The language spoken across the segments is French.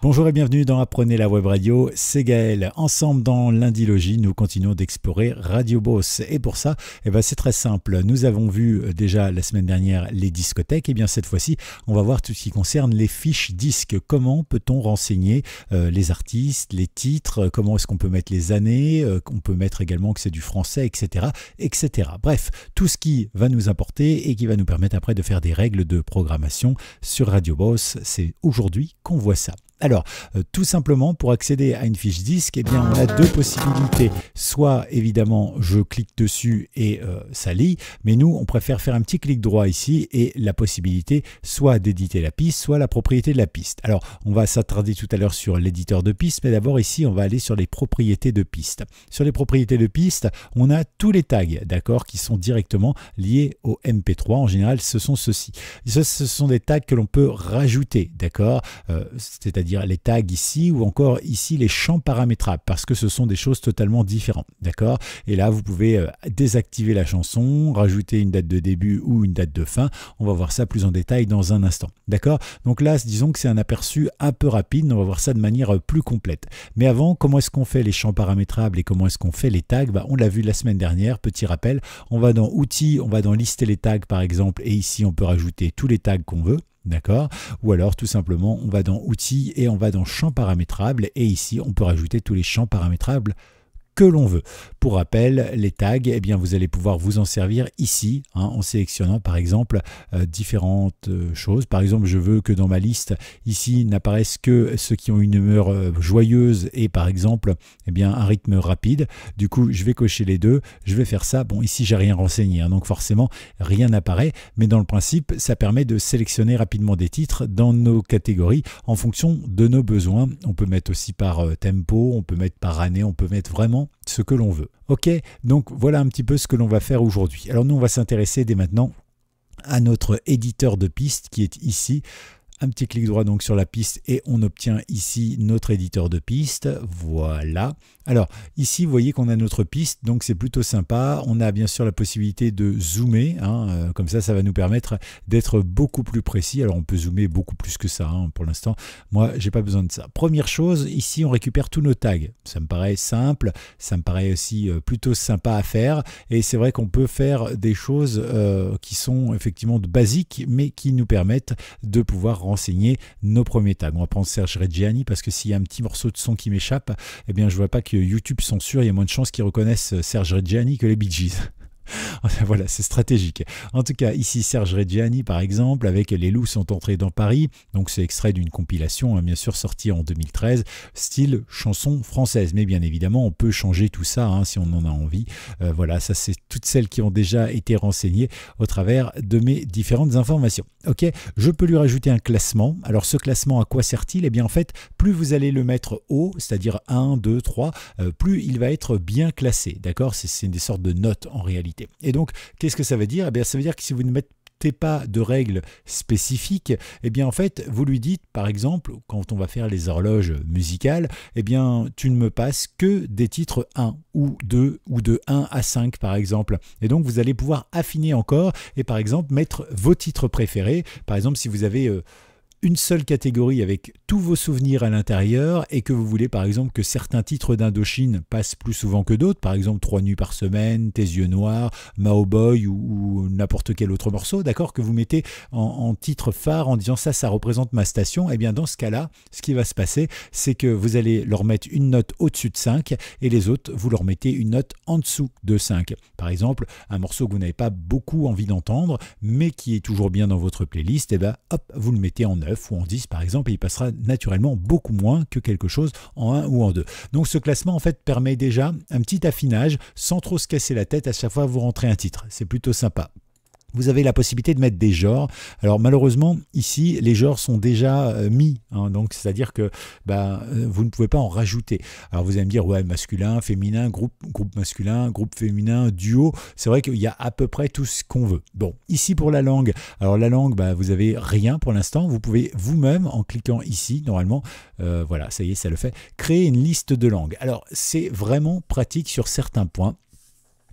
Bonjour et bienvenue dans Apprenez la web radio, c'est Gaël. Ensemble dans l'Indilogie, nous continuons d'explorer Radio Boss. Et pour ça, eh ben c'est très simple. Nous avons vu euh, déjà la semaine dernière les discothèques. Et bien cette fois-ci, on va voir tout ce qui concerne les fiches disques. Comment peut-on renseigner euh, les artistes, les titres Comment est-ce qu'on peut mettre les années Qu'on euh, On peut mettre également que c'est du français, etc., etc. Bref, tout ce qui va nous importer et qui va nous permettre après de faire des règles de programmation sur Radio Boss. C'est aujourd'hui qu'on voit ça. Alors, euh, tout simplement, pour accéder à une fiche disque, eh bien, on a deux possibilités. Soit, évidemment, je clique dessus et euh, ça lit, mais nous, on préfère faire un petit clic droit ici et la possibilité soit d'éditer la piste, soit la propriété de la piste. Alors, on va s'attarder tout à l'heure sur l'éditeur de piste, mais d'abord ici, on va aller sur les propriétés de piste. Sur les propriétés de piste, on a tous les tags, d'accord, qui sont directement liés au MP3. En général, ce sont ceux-ci. Ce, sont des tags que l'on peut rajouter, d'accord, euh, c'est-à-dire dire les tags ici ou encore ici les champs paramétrables parce que ce sont des choses totalement différentes. D'accord Et là, vous pouvez euh, désactiver la chanson, rajouter une date de début ou une date de fin. On va voir ça plus en détail dans un instant. D'accord Donc là, disons que c'est un aperçu un peu rapide. On va voir ça de manière euh, plus complète. Mais avant, comment est-ce qu'on fait les champs paramétrables et comment est-ce qu'on fait les tags bah, On l'a vu la semaine dernière. Petit rappel, on va dans Outils, on va dans Lister les tags par exemple. Et ici, on peut rajouter tous les tags qu'on veut. D'accord Ou alors tout simplement, on va dans outils et on va dans champs paramétrables et ici, on peut rajouter tous les champs paramétrables que l'on veut. Pour rappel, les tags, eh bien, vous allez pouvoir vous en servir ici hein, en sélectionnant par exemple euh, différentes euh, choses. Par exemple, je veux que dans ma liste, ici n'apparaissent que ceux qui ont une humeur euh, joyeuse et par exemple eh bien, un rythme rapide. Du coup, je vais cocher les deux, je vais faire ça. Bon, ici, j'ai rien renseigné, hein, donc forcément, rien n'apparaît. Mais dans le principe, ça permet de sélectionner rapidement des titres dans nos catégories en fonction de nos besoins. On peut mettre aussi par tempo, on peut mettre par année, on peut mettre vraiment ce que l'on veut. Ok, donc voilà un petit peu ce que l'on va faire aujourd'hui. Alors nous, on va s'intéresser dès maintenant à notre éditeur de piste qui est ici un petit clic droit donc sur la piste et on obtient ici notre éditeur de piste. Voilà. Alors ici, vous voyez qu'on a notre piste, donc c'est plutôt sympa. On a bien sûr la possibilité de zoomer, hein, euh, comme ça, ça va nous permettre d'être beaucoup plus précis. Alors on peut zoomer beaucoup plus que ça hein, pour l'instant. Moi, j'ai pas besoin de ça. Première chose, ici, on récupère tous nos tags. Ça me paraît simple, ça me paraît aussi euh, plutôt sympa à faire. Et c'est vrai qu'on peut faire des choses euh, qui sont effectivement basiques, mais qui nous permettent de pouvoir renseigner nos premiers tags. On va prendre Serge Reggiani parce que s'il y a un petit morceau de son qui m'échappe, eh bien je vois pas que YouTube censure, il y a moins de chances qu'ils reconnaissent Serge Reggiani que les Bee Gees. voilà, c'est stratégique. En tout cas, ici Serge Reggiani, par exemple, avec Les loups sont entrés dans Paris. Donc, c'est extrait d'une compilation, hein, bien sûr, sortie en 2013, style chanson française. Mais bien évidemment, on peut changer tout ça hein, si on en a envie. Euh, voilà, ça, c'est toutes celles qui ont déjà été renseignées au travers de mes différentes informations. Ok, je peux lui rajouter un classement. Alors, ce classement, à quoi sert-il Eh bien, en fait, plus vous allez le mettre haut, c'est-à-dire 1, 2, 3, plus il va être bien classé. D'accord C'est des sortes de notes en réalité. Et donc, qu'est-ce que ça veut dire eh bien, Ça veut dire que si vous ne mettez pas de règles spécifiques, eh bien en fait, vous lui dites, par exemple, quand on va faire les horloges musicales, eh bien tu ne me passes que des titres 1 ou 2 ou de 1 à 5 par exemple. Et donc vous allez pouvoir affiner encore et par exemple mettre vos titres préférés. Par exemple, si vous avez... Euh, une seule catégorie avec tous vos souvenirs à l'intérieur et que vous voulez par exemple que certains titres d'Indochine passent plus souvent que d'autres, par exemple Trois nuits par semaine, Tes yeux noirs, Mao Boy ou, n'importe quel autre morceau, d'accord, que vous mettez en, en, titre phare en disant ça, ça représente ma station, et eh bien dans ce cas-là, ce qui va se passer, c'est que vous allez leur mettre une note au-dessus de 5 et les autres, vous leur mettez une note en dessous de 5. Par exemple, un morceau que vous n'avez pas beaucoup envie d'entendre, mais qui est toujours bien dans votre playlist, et eh bien hop, vous le mettez en 9 ou en 10 par exemple, et il passera naturellement beaucoup moins que quelque chose en 1 ou en 2. Donc ce classement en fait permet déjà un petit affinage sans trop se casser la tête à chaque fois que vous rentrez un titre. C'est plutôt sympa. Vous avez la possibilité de mettre des genres. Alors malheureusement, ici, les genres sont déjà euh, mis. Hein. donc c'est-à-dire que ben, euh, vous ne pouvez pas en rajouter. Alors vous allez me dire, ouais, masculin, féminin, groupe, groupe masculin, groupe féminin, duo. C'est vrai qu'il y a à peu près tout ce qu'on veut. Bon, ici pour la langue. Alors la langue, ben, vous n'avez rien pour l'instant. Vous pouvez vous-même, en cliquant ici, normalement, euh, voilà, ça y est, ça le fait, créer une liste de langues. Alors c'est vraiment pratique sur certains points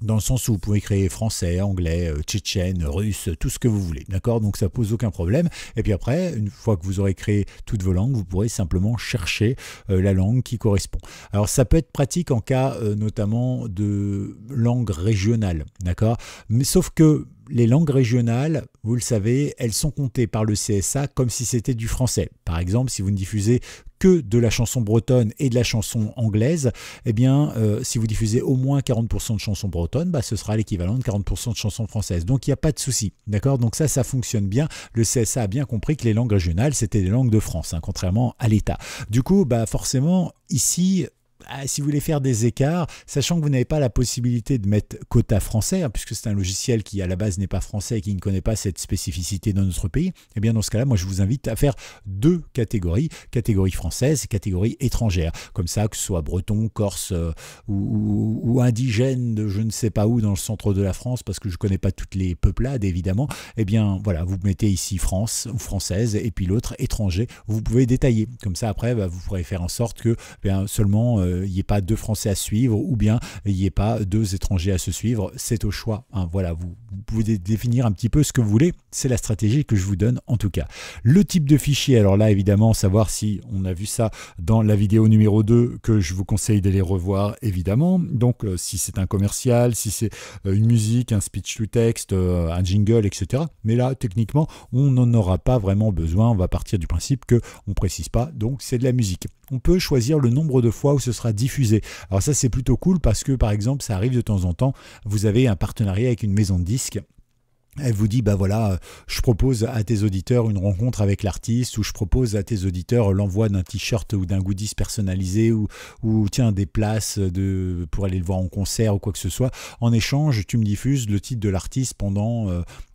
dans le sens où vous pouvez créer français, anglais, euh, tchétchène, russe, tout ce que vous voulez, d'accord Donc ça pose aucun problème. Et puis après, une fois que vous aurez créé toutes vos langues, vous pourrez simplement chercher euh, la langue qui correspond. Alors ça peut être pratique en cas euh, notamment de langue régionale, d'accord Mais sauf que les langues régionales, vous le savez, elles sont comptées par le CSA comme si c'était du français. Par exemple, si vous ne diffusez que de la chanson bretonne et de la chanson anglaise, eh bien, euh, si vous diffusez au moins 40% de chansons bretonnes, bah, ce sera l'équivalent de 40% de chansons françaises. Donc, il n'y a pas de souci. D'accord Donc, ça, ça fonctionne bien. Le CSA a bien compris que les langues régionales, c'était des langues de France, hein, contrairement à l'État. Du coup, bah, forcément, ici, si vous voulez faire des écarts, sachant que vous n'avez pas la possibilité de mettre quota français, hein, puisque c'est un logiciel qui à la base n'est pas français et qui ne connaît pas cette spécificité dans notre pays, eh bien dans ce cas-là, moi je vous invite à faire deux catégories, catégorie française et catégorie étrangère. Comme ça, que ce soit breton, corse euh, ou, indigène de je ne sais pas où dans le centre de la France, parce que je ne connais pas toutes les peuplades évidemment, eh bien voilà, vous mettez ici France ou française et puis l'autre étranger, vous pouvez détailler. Comme ça après, bah, vous pourrez faire en sorte que eh bien, seulement... Euh, il euh, n'y ait pas deux Français à suivre ou bien il n'y ait pas deux étrangers à se suivre. C'est au choix. Hein, voilà, vous, pouvez définir un petit peu ce que vous voulez. C'est la stratégie que je vous donne en tout cas. Le type de fichier, alors là évidemment, savoir si on a vu ça dans la vidéo numéro 2 que je vous conseille d'aller revoir évidemment. Donc euh, si c'est un commercial, si c'est euh, une musique, un speech to text, un jingle, etc. Mais là, techniquement, on n'en aura pas vraiment besoin. On va partir du principe que on précise pas. Donc c'est de la musique on peut choisir le nombre de fois où ce sera diffusé. Alors ça c'est plutôt cool parce que par exemple ça arrive de temps en temps, vous avez un partenariat avec une maison de disques elle vous dit, bah voilà, je propose à tes auditeurs une rencontre avec l'artiste, ou je propose à tes auditeurs l'envoi d'un t-shirt ou d'un goodies personnalisé, ou, ou tiens, des places de, pour aller le voir en concert ou quoi que ce soit. En échange, tu me diffuses le titre de l'artiste pendant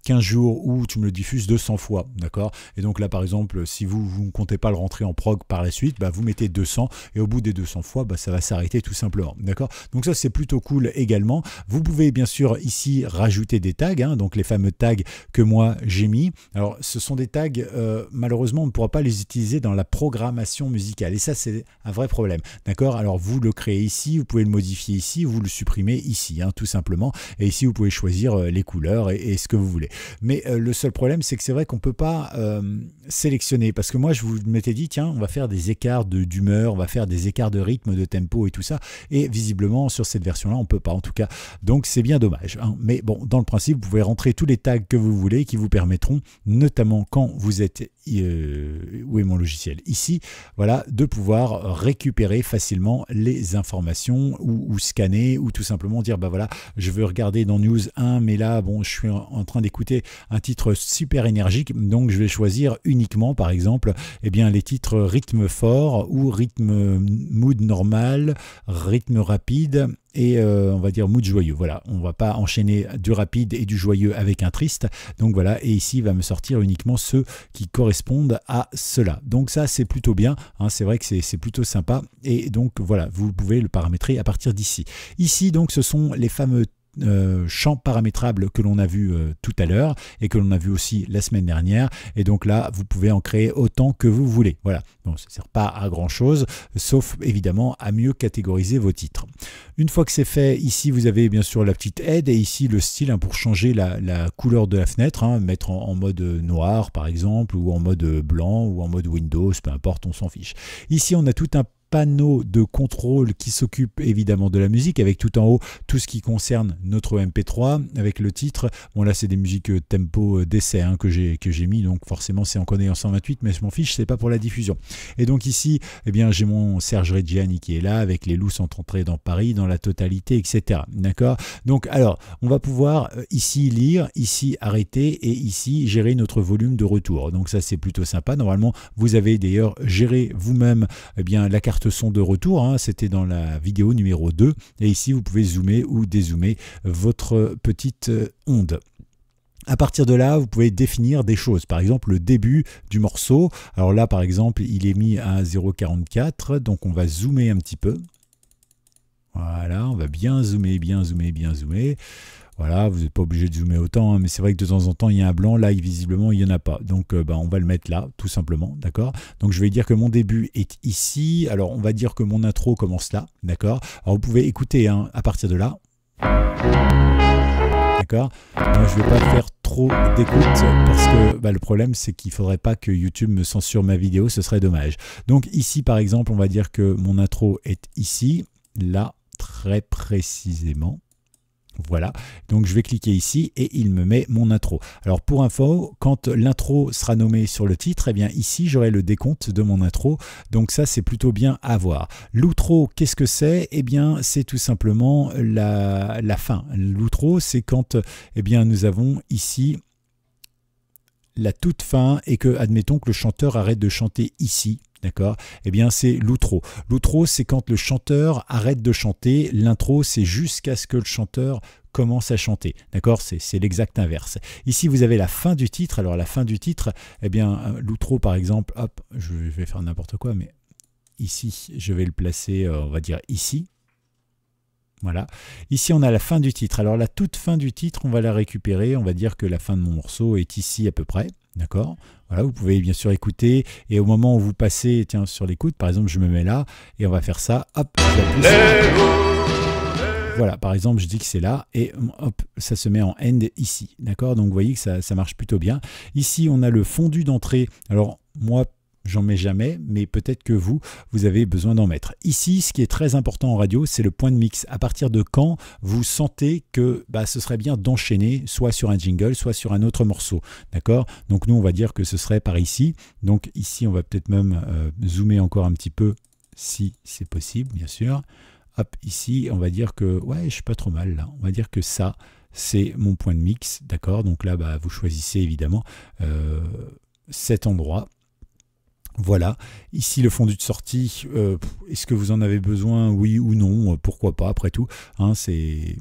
15 euh, jours ou tu me le diffuses 200 fois, d'accord Et donc là, par exemple, si vous, vous ne comptez pas le rentrer en prog par la suite, bah, vous mettez 200 et au bout des 200 fois, bah, ça va s'arrêter tout simplement, d'accord Donc ça, c'est plutôt cool également. Vous pouvez bien sûr ici rajouter des tags, hein, donc les fameux tags que moi j'ai mis. Alors ce sont des tags, euh, malheureusement on ne pourra pas les utiliser dans la programmation musicale et ça c'est un vrai problème. D'accord Alors vous le créez ici, vous pouvez le modifier ici, vous le supprimez ici, hein, tout simplement. Et ici vous pouvez choisir euh, les couleurs et, ce que vous voulez. Mais euh, le seul problème c'est que c'est vrai qu'on peut pas sélectionner parce que moi je vous m'étais dit tiens on va faire des écarts d'humeur, on va faire des écarts de rythme, de tempo et tout ça. Et visiblement sur cette version là on peut pas en tout cas. Donc c'est bien dommage. Hein. Mais bon dans le principe vous pouvez rentrer tous les tags que vous voulez qui vous permettront, notamment quand vous êtes euh, où est mon logiciel Ici, voilà, de pouvoir récupérer facilement les informations ou, scanner ou tout simplement dire, bah voilà, je veux regarder dans News 1, mais là, bon, je suis en train d'écouter un titre super énergique, donc je vais choisir uniquement, par exemple, eh bien, les titres rythme fort ou rythme mood normal, rythme rapide et euh, on va dire mood joyeux. Voilà, on va pas enchaîner du rapide et du joyeux avec un triste. Donc voilà, et ici il va me sortir uniquement ceux qui correspondent à cela. Donc ça, c'est plutôt bien. Hein, c'est vrai que c'est plutôt sympa. Et donc voilà, vous pouvez le paramétrer à partir d'ici. Ici, donc, ce sont les fameux euh, champ paramétrable que l'on a vu euh, tout à l'heure et que l'on a vu aussi la semaine dernière. Et donc là, vous pouvez en créer autant que vous voulez. Voilà, donc ça sert pas à grand-chose, sauf évidemment à mieux catégoriser vos titres. Une fois que c'est fait, ici, vous avez bien sûr la petite aide et ici le style hein, pour changer la, couleur de la fenêtre, hein. mettre en, mode euh, noir par exemple, ou en mode blanc, ou en mode Windows, peu importe, on s'en fiche. Ici, on a tout un panneau de contrôle qui s'occupe évidemment de la musique, avec tout en haut tout ce qui concerne notre MP3, avec le titre. Bon là c'est des musiques euh, tempo euh, d'essai hein, que j'ai que j'ai mis, donc forcément c'est en connaissant 128, mais je m'en fiche, c'est pas pour la diffusion. Et donc ici, eh bien j'ai mon Serge Reggiani qui est là, avec les loups sont entrés dans Paris, dans la totalité, etc. D'accord Donc alors, on va pouvoir euh, ici lire, ici arrêter et ici gérer notre volume de retour. Donc ça c'est plutôt sympa. Normalement, vous avez d'ailleurs géré vous-même eh bien la carte sont de retour, hein. c'était dans la vidéo numéro 2, et ici vous pouvez zoomer ou dézoomer votre petite euh, onde. À partir de là, vous pouvez définir des choses. Par exemple, le début du morceau. Alors là, par exemple, il est mis à 0,44. Donc on va zoomer un petit peu. Voilà, on va bien zoomer, bien zoomer, bien zoomer. Voilà, vous n'êtes pas obligé de zoomer autant, hein, mais c'est vrai que de temps en temps, il y a un blanc. Là, visiblement, il n'y en a pas. Donc, euh, bah, on va le mettre là, tout simplement. D'accord Donc, je vais dire que mon début est ici. Alors, on va dire que mon intro commence là. D'accord Alors, vous pouvez écouter hein, à partir de là. D'accord Je ne vais pas faire trop d'écoute parce que bah, le problème c'est qu'il ne faudrait pas que YouTube me censure ma vidéo, ce serait dommage. Donc ici par exemple, on va dire que mon intro est ici, là très précisément. Voilà, donc je vais cliquer ici et il me met mon intro. Alors pour info, quand l'intro sera nommé sur le titre, eh bien ici j'aurai le décompte de mon intro, donc ça c'est plutôt bien à voir. L'outro, qu'est-ce que c'est Eh bien c'est tout simplement la, la fin. L'outro, c'est quand eh bien, nous avons ici la toute fin et que, admettons que le chanteur arrête de chanter ici, D'accord Eh bien, c'est l'outro. L'outro, c'est quand le chanteur arrête de chanter. L'intro, c'est jusqu'à ce que le chanteur commence à chanter. D'accord C'est l'exact inverse. Ici, vous avez la fin du titre. Alors, la fin du titre, eh bien, euh, l'outro, par exemple, hop, je vais faire n'importe quoi, mais ici, je vais le placer, euh, on va dire ici. Voilà. Ici, on a la fin du titre. Alors, la toute fin du titre, on va la récupérer. On va dire que la fin de mon morceau est ici à peu près. D'accord Voilà, vous pouvez bien sûr écouter et au moment où vous passez tiens, sur l'écoute, par exemple, je me mets là et on va faire ça. Hop, voilà, par exemple, je dis que c'est là et hop, ça se met en end ici. D'accord Donc vous voyez que ça, ça marche plutôt bien. Ici, on a le fondu d'entrée. Alors, moi, j'en mets jamais, mais peut-être que vous, vous avez besoin d'en mettre. Ici, ce qui est très important en radio, c'est le point de mix. À partir de quand vous sentez que bah, ce serait bien d'enchaîner soit sur un jingle, soit sur un autre morceau. D'accord Donc nous, on va dire que ce serait par ici. Donc ici, on va peut-être même euh, zoomer encore un petit peu, si c'est possible, bien sûr. Hop, ici, on va dire que, ouais, je suis pas trop mal là. On va dire que ça, c'est mon point de mix, d'accord Donc là, bah, vous choisissez évidemment euh, cet endroit voilà, ici le fondu de sortie, euh, est-ce que vous en avez besoin, oui ou non, euh, pourquoi pas, après tout, hein, c'est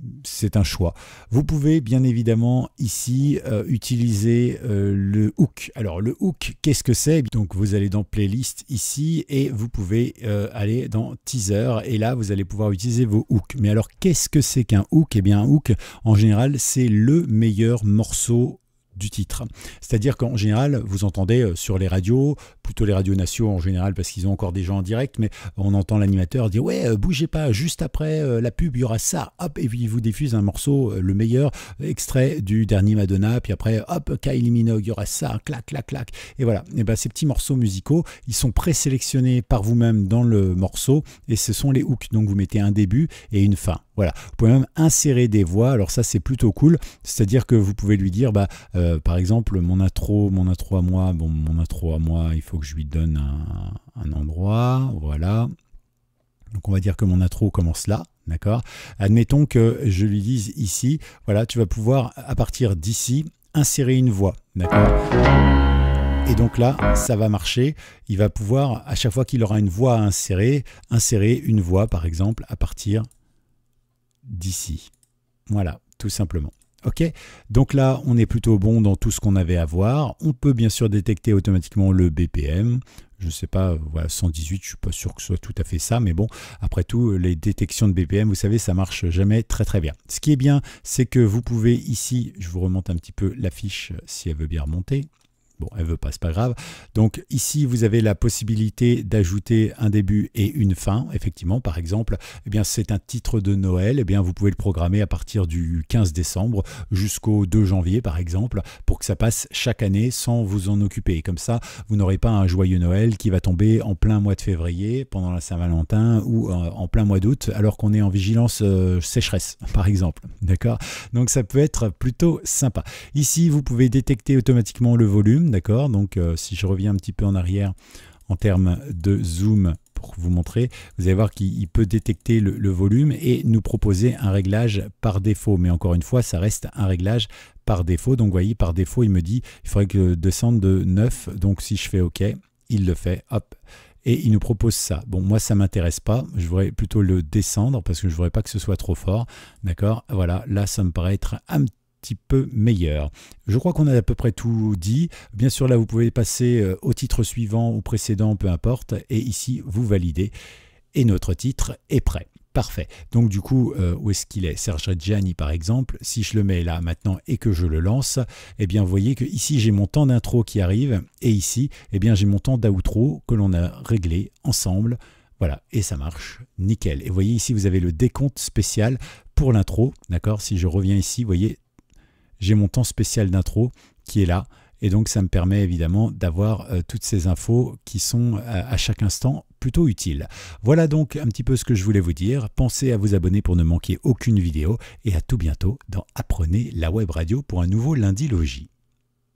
un choix. Vous pouvez bien évidemment ici euh, utiliser le hook. Alors le hook, qu'est-ce que c'est Donc vous allez dans playlist ici et vous pouvez aller dans teaser et là vous allez pouvoir utiliser vos hooks. Mais alors qu'est-ce que c'est qu'un hook Eh bien un hook, en général, c'est le meilleur morceau du titre. C'est-à-dire qu'en général, vous entendez euh, sur les radios, plutôt les radios nationaux en général, parce qu'ils ont encore des gens en direct, mais on entend l'animateur dire Ouais, euh, bougez pas, juste après euh, la pub, il y aura ça. Hop, et puis il vous diffuse un morceau, le meilleur extrait du dernier Madonna, puis après, hop, Kylie Minogue, il y aura ça, clac, clac, clac. Et voilà. Et ben, ces petits morceaux musicaux, ils sont présélectionnés par vous-même dans le morceau, et ce sont les hooks. Donc vous mettez un début et une fin. Voilà. Vous pouvez même insérer des voix, alors ça, c'est plutôt cool. C'est-à-dire que vous pouvez lui dire Bah, euh, par exemple, mon atro, mon atro à moi, bon, mon atro à moi, il faut que je lui donne un, endroit, voilà. Donc on va dire que mon atro commence là, d'accord Admettons que je lui dise ici, voilà, tu vas pouvoir, à partir d'ici, insérer une voix, d'accord et donc là, ça va marcher. Il va pouvoir, à chaque fois qu'il aura une voix à insérer, insérer une voix, par exemple, à partir d'ici. Voilà, tout simplement. Ok, donc là on est plutôt bon dans tout ce qu'on avait à voir. On peut bien sûr détecter automatiquement le BPM. Je ne sais pas, voilà, 118, je ne suis pas sûr que ce soit tout à fait ça, mais bon, après tout, les détections de BPM, vous savez, ça marche jamais très très bien. Ce qui est bien, c'est que vous pouvez ici, je vous remonte un petit peu la fiche si elle veut bien remonter. Bon, elle veut pas, c'est pas grave. Donc ici, vous avez la possibilité d'ajouter un début et une fin. Effectivement, par exemple, eh bien c'est un titre de Noël. Eh bien, vous pouvez le programmer à partir du 15 décembre jusqu'au 2 janvier, par exemple, pour que ça passe chaque année sans vous en occuper. Comme ça, vous n'aurez pas un joyeux Noël qui va tomber en plein mois de février, pendant la Saint-Valentin ou euh, en plein mois d'août, alors qu'on est en vigilance euh, sécheresse, par exemple. D'accord Donc ça peut être plutôt sympa. Ici, vous pouvez détecter automatiquement le volume d'accord Donc euh, si je reviens un petit peu en arrière en termes de zoom pour vous montrer, vous allez voir qu'il peut détecter le, volume et nous proposer un réglage par défaut. Mais encore une fois, ça reste un réglage par défaut. Donc voyez, par défaut, il me dit il faudrait que descende de 9. Donc si je fais OK, il le fait. Hop, et il nous propose ça. Bon, moi, ça m'intéresse pas. Je voudrais plutôt le descendre parce que je voudrais pas que ce soit trop fort. D'accord Voilà, là, ça me paraît être un petit peu meilleur. Je crois qu'on a à peu près tout dit. Bien sûr, là, vous pouvez passer euh, au titre suivant ou précédent, peu importe, et ici, vous validez. Et notre titre est prêt. Parfait. Donc du coup, euh, où est-ce qu'il est, Serge Gianni par exemple, si je le mets là maintenant et que je le lance, eh bien vous voyez que ici j'ai mon temps d'intro qui arrive et ici, eh bien j'ai mon temps d'outro que l'on a réglé ensemble. Voilà, et ça marche, nickel. Et voyez ici, vous avez le décompte spécial pour l'intro, d'accord Si je reviens ici, vous voyez, j'ai mon temps spécial d'intro qui est là. Et donc, ça me permet évidemment d'avoir euh, toutes ces infos qui sont euh, à chaque instant plutôt utiles. Voilà donc un petit peu ce que je voulais vous dire. Pensez à vous abonner pour ne manquer aucune vidéo et à tout bientôt dans Apprenez la web radio pour un nouveau lundi logis.